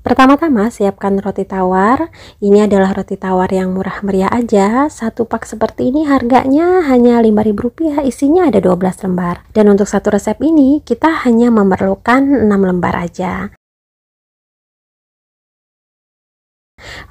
Pertama-tama siapkan roti tawar. Ini adalah roti tawar yang murah meriah aja. Satu pak seperti ini harganya hanya Rp5.000, isinya ada 12 lembar. Dan untuk satu resep ini kita hanya memerlukan 6 lembar aja.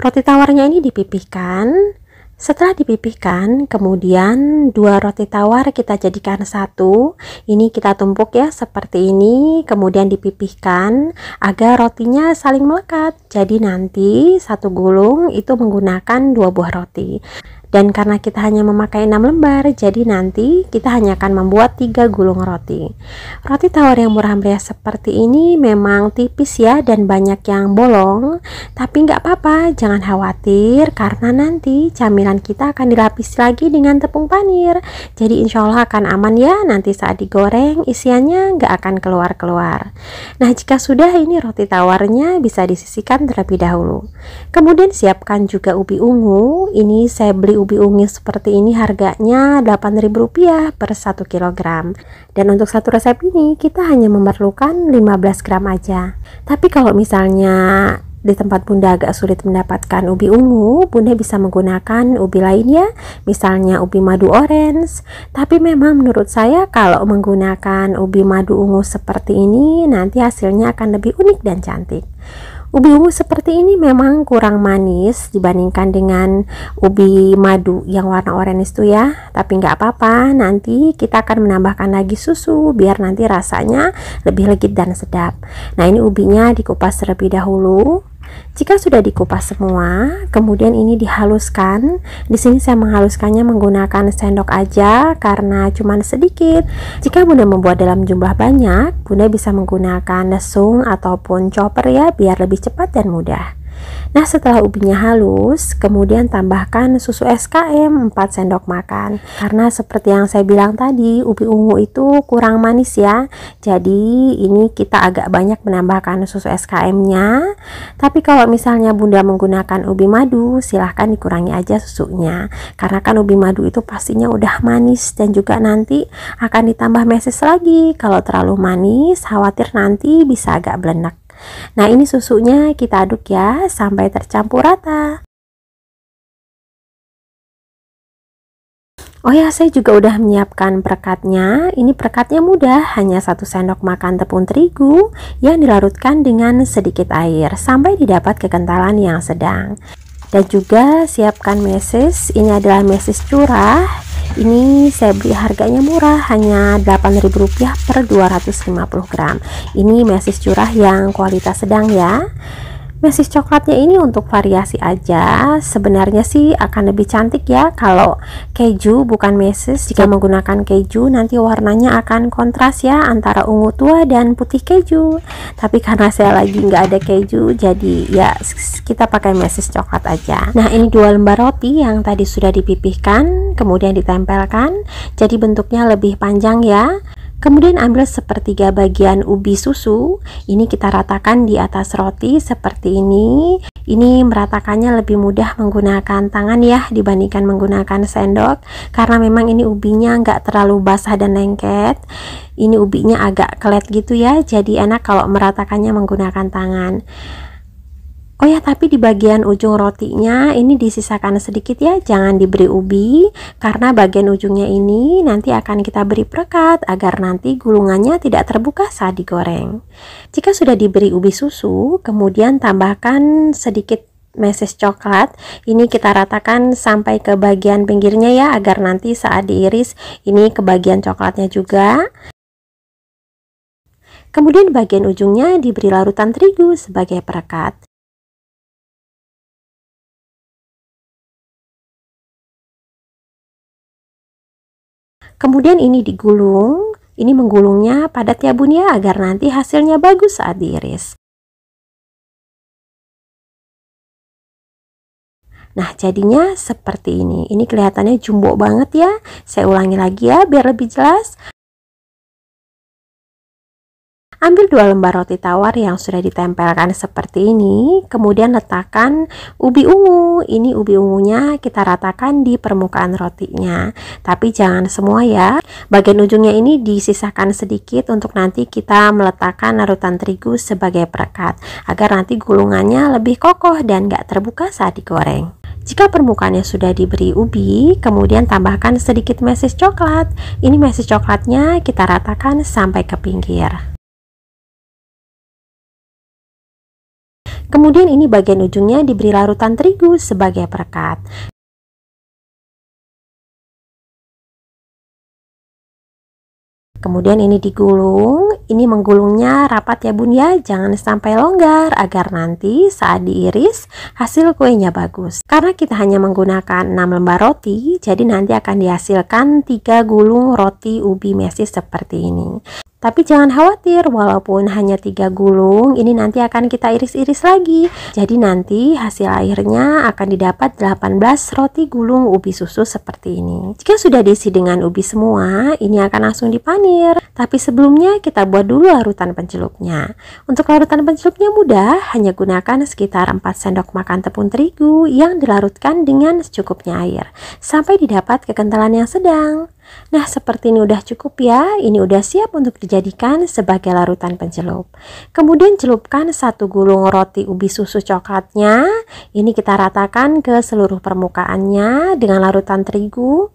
Roti tawarnya ini dipipihkan setelah dipipihkan, kemudian dua roti tawar kita jadikan satu. Ini kita tumpuk ya seperti ini, kemudian dipipihkan agar rotinya saling melekat. Jadi nanti satu gulung itu menggunakan dua buah roti dan karena kita hanya memakai 6 lembar jadi nanti kita hanya akan membuat 3 gulung roti roti tawar yang murah meriah seperti ini memang tipis ya dan banyak yang bolong tapi nggak apa-apa jangan khawatir karena nanti camilan kita akan dilapisi lagi dengan tepung panir jadi insya Allah akan aman ya nanti saat digoreng isiannya nggak akan keluar-keluar nah jika sudah ini roti tawarnya bisa disisikan terlebih dahulu kemudian siapkan juga ubi ungu ini saya beli ubi ungu seperti ini harganya Rp8.000 per 1 kg. Dan untuk satu resep ini kita hanya memerlukan 15 gram aja. Tapi kalau misalnya di tempat Bunda agak sulit mendapatkan ubi ungu, Bunda bisa menggunakan ubi lainnya, misalnya ubi madu orange. Tapi memang menurut saya kalau menggunakan ubi madu ungu seperti ini, nanti hasilnya akan lebih unik dan cantik. Ubi ungu seperti ini memang kurang manis dibandingkan dengan ubi madu yang warna oranye itu ya. Tapi nggak apa-apa, nanti kita akan menambahkan lagi susu biar nanti rasanya lebih legit dan sedap. Nah ini ubinya dikupas terlebih dahulu. Jika sudah dikupas semua, kemudian ini dihaluskan. Di sini saya menghaluskannya menggunakan sendok aja karena cuma sedikit. Jika Bunda membuat dalam jumlah banyak, Bunda bisa menggunakan lesung ataupun chopper ya biar lebih cepat dan mudah. Nah setelah ubinya halus, kemudian tambahkan susu SKM 4 sendok makan. Karena seperti yang saya bilang tadi, ubi ungu itu kurang manis ya. Jadi ini kita agak banyak menambahkan susu SKM-nya. Tapi kalau misalnya bunda menggunakan ubi madu, silahkan dikurangi aja susunya. Karena kan ubi madu itu pastinya udah manis dan juga nanti akan ditambah meses lagi. Kalau terlalu manis, khawatir nanti bisa agak belenak. Nah, ini susunya kita aduk ya sampai tercampur rata. Oh ya, saya juga udah menyiapkan perekatnya. Ini perekatnya mudah, hanya satu sendok makan tepung terigu yang dilarutkan dengan sedikit air sampai didapat kekentalan yang sedang. Dan juga siapkan meses, ini adalah meses curah ini saya beli harganya murah hanya Rp8.000 per 250 gram ini mesis curah yang kualitas sedang ya Mesis coklatnya ini untuk variasi aja. Sebenarnya sih akan lebih cantik ya kalau keju bukan mesis. Jika iya. menggunakan keju nanti warnanya akan kontras ya antara ungu tua dan putih keju. Tapi karena saya lagi nggak ada keju, jadi ya kita pakai mesis coklat aja. Nah ini dua lembar roti yang tadi sudah dipipihkan, kemudian ditempelkan. Jadi bentuknya lebih panjang ya. Kemudian ambil sepertiga bagian ubi susu, ini kita ratakan di atas roti seperti ini. Ini meratakannya lebih mudah menggunakan tangan ya dibandingkan menggunakan sendok karena memang ini ubinya nggak terlalu basah dan lengket. Ini ubinya agak kelet gitu ya, jadi enak kalau meratakannya menggunakan tangan. Oh ya, tapi di bagian ujung rotinya ini disisakan sedikit ya, jangan diberi ubi karena bagian ujungnya ini nanti akan kita beri perekat agar nanti gulungannya tidak terbuka saat digoreng. Jika sudah diberi ubi susu, kemudian tambahkan sedikit meses coklat ini kita ratakan sampai ke bagian pinggirnya ya agar nanti saat diiris ini ke bagian coklatnya juga kemudian bagian ujungnya diberi larutan terigu sebagai perekat Kemudian ini digulung, ini menggulungnya padat ya bun ya agar nanti hasilnya bagus saat diiris. Nah, jadinya seperti ini. Ini kelihatannya jumbo banget ya. Saya ulangi lagi ya biar lebih jelas. Ambil dua lembar roti tawar yang sudah ditempelkan seperti ini, kemudian letakkan ubi ungu. Ini ubi ungunya kita ratakan di permukaan rotinya, tapi jangan semua ya. Bagian ujungnya ini disisakan sedikit untuk nanti kita meletakkan larutan terigu sebagai perekat, agar nanti gulungannya lebih kokoh dan gak terbuka saat digoreng. Jika permukaannya sudah diberi ubi, kemudian tambahkan sedikit meses coklat. Ini meses coklatnya kita ratakan sampai ke pinggir. Kemudian ini bagian ujungnya diberi larutan terigu sebagai perekat. Kemudian ini digulung, ini menggulungnya rapat ya bun ya, jangan sampai longgar agar nanti saat diiris hasil kuenya bagus. Karena kita hanya menggunakan 6 lembar roti, jadi nanti akan dihasilkan 3 gulung roti ubi mesis seperti ini. Tapi jangan khawatir, walaupun hanya tiga gulung, ini nanti akan kita iris-iris lagi. Jadi nanti hasil akhirnya akan didapat 18 roti gulung ubi susu seperti ini. Jika sudah diisi dengan ubi semua, ini akan langsung dipanir. Tapi sebelumnya kita buat dulu larutan pencelupnya. Untuk larutan pencelupnya mudah, hanya gunakan sekitar 4 sendok makan tepung terigu yang dilarutkan dengan secukupnya air, sampai didapat kekentalan yang sedang. Nah, seperti ini udah cukup ya. Ini udah siap untuk dijadikan sebagai larutan pencelup. Kemudian celupkan satu gulung roti ubi susu coklatnya. Ini kita ratakan ke seluruh permukaannya dengan larutan terigu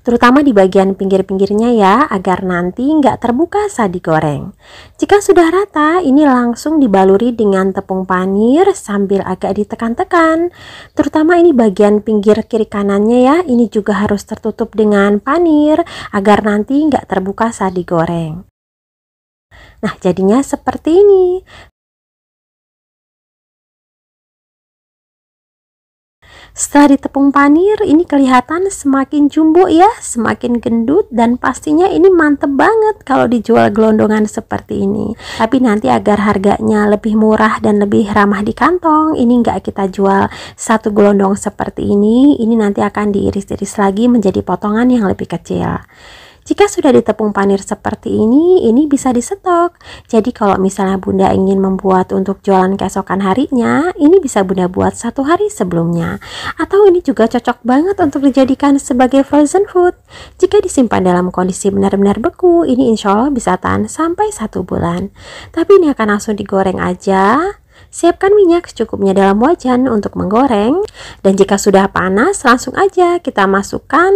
terutama di bagian pinggir-pinggirnya ya, agar nanti nggak terbuka saat digoreng. Jika sudah rata, ini langsung dibaluri dengan tepung panir sambil agak ditekan-tekan, terutama ini bagian pinggir kiri kanannya ya, ini juga harus tertutup dengan panir agar nanti nggak terbuka saat digoreng. Nah, jadinya seperti ini. Setelah ditepung panir, ini kelihatan semakin jumbo ya, semakin gendut dan pastinya ini mantep banget kalau dijual gelondongan seperti ini. Tapi nanti agar harganya lebih murah dan lebih ramah di kantong, ini nggak kita jual satu gelondong seperti ini, ini nanti akan diiris-iris lagi menjadi potongan yang lebih kecil. Jika sudah ditepung panir seperti ini, ini bisa disetok. Jadi kalau misalnya Bunda ingin membuat untuk jualan keesokan harinya, ini bisa Bunda buat satu hari sebelumnya. Atau ini juga cocok banget untuk dijadikan sebagai frozen food. Jika disimpan dalam kondisi benar-benar beku, ini insya Allah bisa tahan sampai satu bulan. Tapi ini akan langsung digoreng aja Siapkan minyak secukupnya dalam wajan untuk menggoreng dan jika sudah panas langsung aja kita masukkan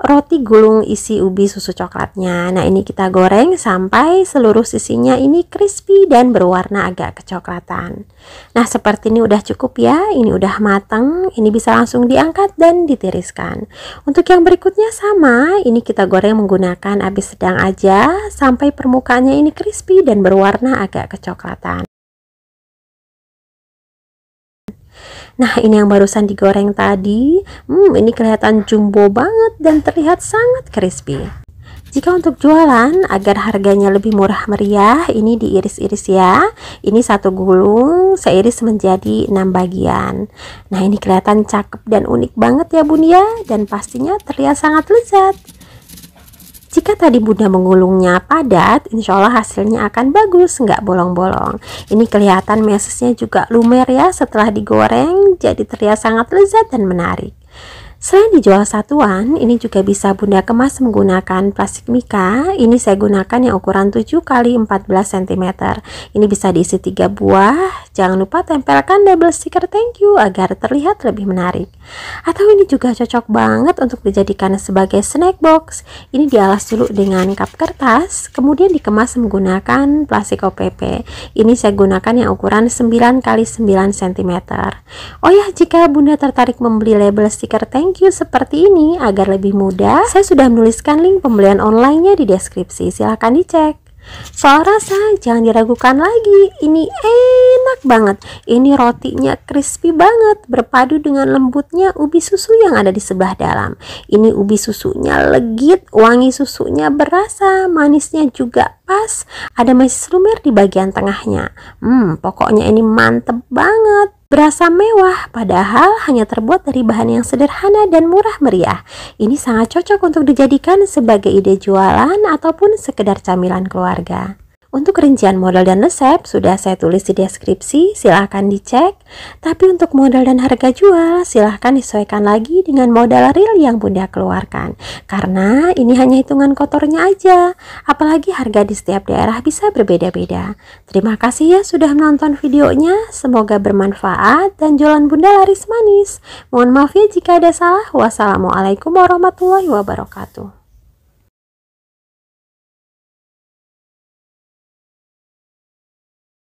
roti gulung isi ubi susu coklatnya. Nah, ini kita goreng sampai seluruh sisinya ini crispy dan berwarna agak kecoklatan. Nah, seperti ini udah cukup ya. Ini udah matang, ini bisa langsung diangkat dan ditiriskan. Untuk yang berikutnya sama, ini kita goreng menggunakan api sedang aja sampai permukaannya ini crispy dan berwarna agak kecoklatan. Nah, ini yang barusan digoreng tadi. Hmm, ini kelihatan jumbo banget dan terlihat sangat crispy. Jika untuk jualan, agar harganya lebih murah meriah, ini diiris-iris ya. Ini satu gulung, seiris menjadi enam bagian. Nah, ini kelihatan cakep dan unik banget ya bun ya, dan pastinya terlihat sangat lezat. Jika tadi Bunda menggulungnya padat, insya Allah hasilnya akan bagus, nggak bolong-bolong. Ini kelihatan mesesnya juga lumer ya setelah digoreng, jadi terlihat sangat lezat dan menarik. Selain dijual satuan, ini juga bisa Bunda kemas menggunakan plastik mika. Ini saya gunakan yang ukuran 7 x 14 cm. Ini bisa diisi 3 buah. Jangan lupa tempelkan double stiker thank you agar terlihat lebih menarik. Atau ini juga cocok banget untuk dijadikan sebagai snack box. Ini dialas dulu dengan cup kertas, kemudian dikemas menggunakan plastik OPP. Ini saya gunakan yang ukuran 9 x 9 cm. Oh ya, jika Bunda tertarik membeli label stiker thank thank seperti ini agar lebih mudah. Saya sudah menuliskan link pembelian online-nya di deskripsi. Silahkan dicek. Soal rasa, jangan diragukan lagi. Ini enak banget. Ini rotinya crispy banget, berpadu dengan lembutnya ubi susu yang ada di sebelah dalam. Ini ubi susunya legit, wangi susunya berasa, manisnya juga pas. Ada meses lumer di bagian tengahnya. Hmm, pokoknya ini mantep banget. Berasa mewah, padahal hanya terbuat dari bahan yang sederhana dan murah meriah. Ini sangat cocok untuk dijadikan sebagai ide jualan ataupun sekedar camilan keluarga. Untuk rincian modal dan resep sudah saya tulis di deskripsi, silahkan dicek. Tapi untuk modal dan harga jual, silahkan disesuaikan lagi dengan modal real yang Bunda keluarkan. Karena ini hanya hitungan kotornya aja, apalagi harga di setiap daerah bisa berbeda-beda. Terima kasih ya sudah menonton videonya, semoga bermanfaat dan jualan Bunda laris manis. Mohon maaf ya jika ada salah, wassalamualaikum warahmatullahi wabarakatuh.